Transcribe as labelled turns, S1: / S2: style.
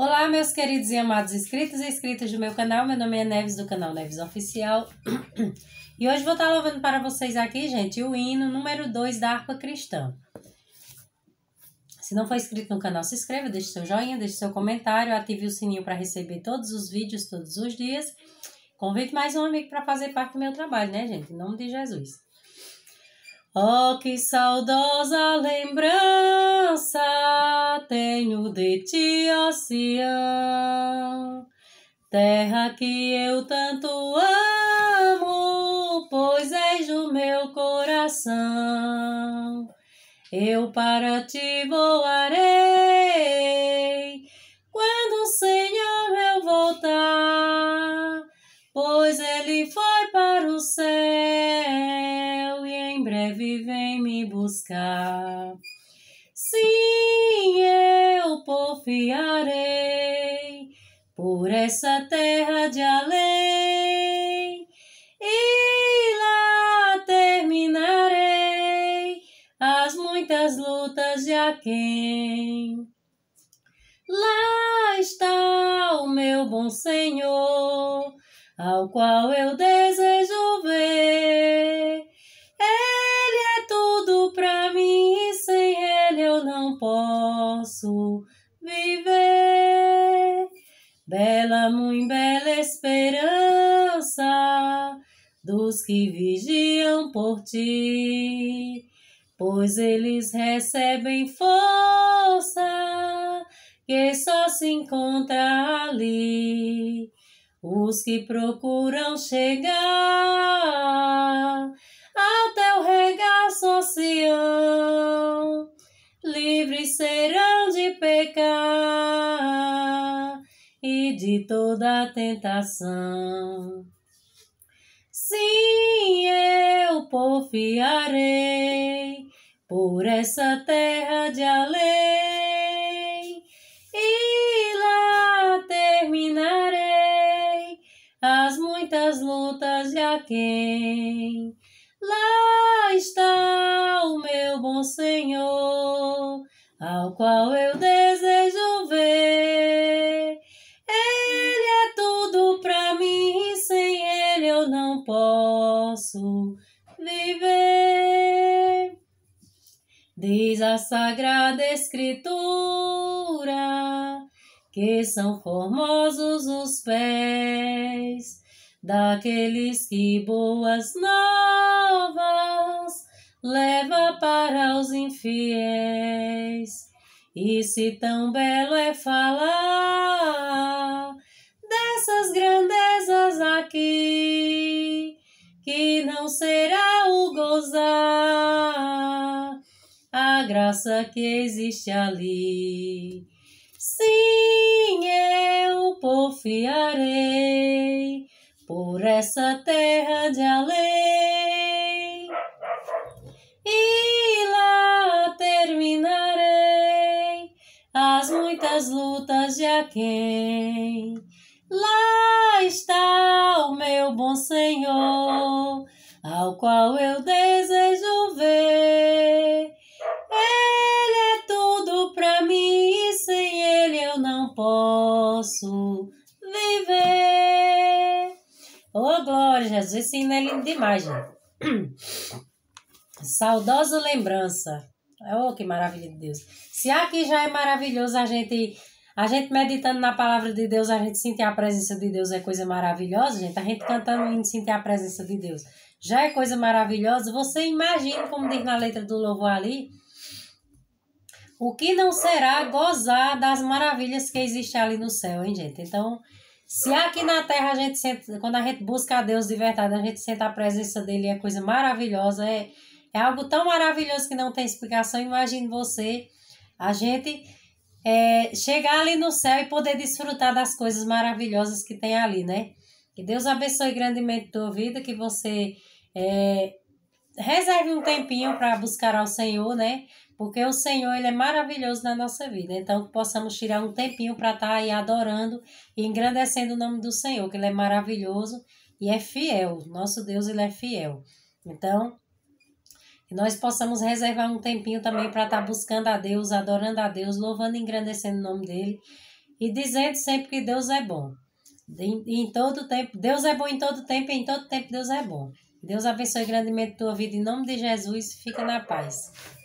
S1: Olá, meus queridos e amados inscritos e inscritas do meu canal. Meu nome é Neves, do canal Neves Oficial. E hoje vou estar louvando para vocês aqui, gente, o hino número 2 da Arpa cristã. Se não for inscrito no canal, se inscreva, deixe seu joinha, deixe seu comentário, ative o sininho para receber todos os vídeos todos os dias. Convido mais um amigo para fazer parte do meu trabalho, né, gente? Em nome de Jesus. Oh, que saudosa lembrança tenho de ti, oceano, terra que eu tanto amo, pois és o meu coração. Eu para ti voarei quando o Senhor meu voltar, pois ele foi para o céu breve vem me buscar. Sim, eu porfiarei por essa terra de além e lá terminarei as muitas lutas de aquém. Lá está o meu bom Senhor, ao qual eu desejo ver. Posso viver. Bela, muito bela esperança dos que vigiam por ti, pois eles recebem força que só se encontra ali. Os que procuram chegar ao teu regaço oceano livres serão de pecar e de toda tentação. Sim, eu porfiarei por essa terra de além e lá terminarei as muitas lutas de aquém ao qual eu desejo ver. Ele é tudo para mim, sem ele eu não posso viver. Diz a Sagrada Escritura que são formosos os pés daqueles que boas novas leva para os infiéis. E se tão belo é falar dessas grandezas aqui, que não será o gozar a graça que existe ali. Sim, eu porfiarei por essa terra as lutas de aquém. Lá está o meu bom Senhor, ao qual eu desejo ver. Ele é tudo para mim e sem ele eu não posso viver. Oh, glória, Jesus, esse é lindo demais, Saudosa lembrança. Oh, que maravilha de Deus. Se aqui já é maravilhoso a gente a gente meditando na palavra de Deus, a gente sentir a presença de Deus é coisa maravilhosa, gente. A gente cantando e sentir a presença de Deus já é coisa maravilhosa. Você imagina, como diz na letra do louvor ali, o que não será gozar das maravilhas que existem ali no céu, hein, gente? Então, se aqui na terra a gente sente, quando a gente busca a Deus de verdade, a gente sente a presença dele, é coisa maravilhosa, é é algo tão maravilhoso que não tem explicação. Imagine você, a gente é, chegar ali no céu e poder desfrutar das coisas maravilhosas que tem ali, né? Que Deus abençoe grandemente tua vida, que você é, reserve um tempinho para buscar ao Senhor, né? Porque o Senhor, ele é maravilhoso na nossa vida. Então, que possamos tirar um tempinho para estar tá aí adorando e engrandecendo o nome do Senhor, que ele é maravilhoso e é fiel. Nosso Deus, ele é fiel. Então, e nós possamos reservar um tempinho também para estar tá buscando a Deus, adorando a Deus, louvando e engrandecendo o nome dele e dizendo sempre que Deus é bom. Em, em todo tempo, Deus é bom em todo tempo e em todo tempo Deus é bom. Deus abençoe grandemente a tua vida em nome de Jesus. Fica na paz.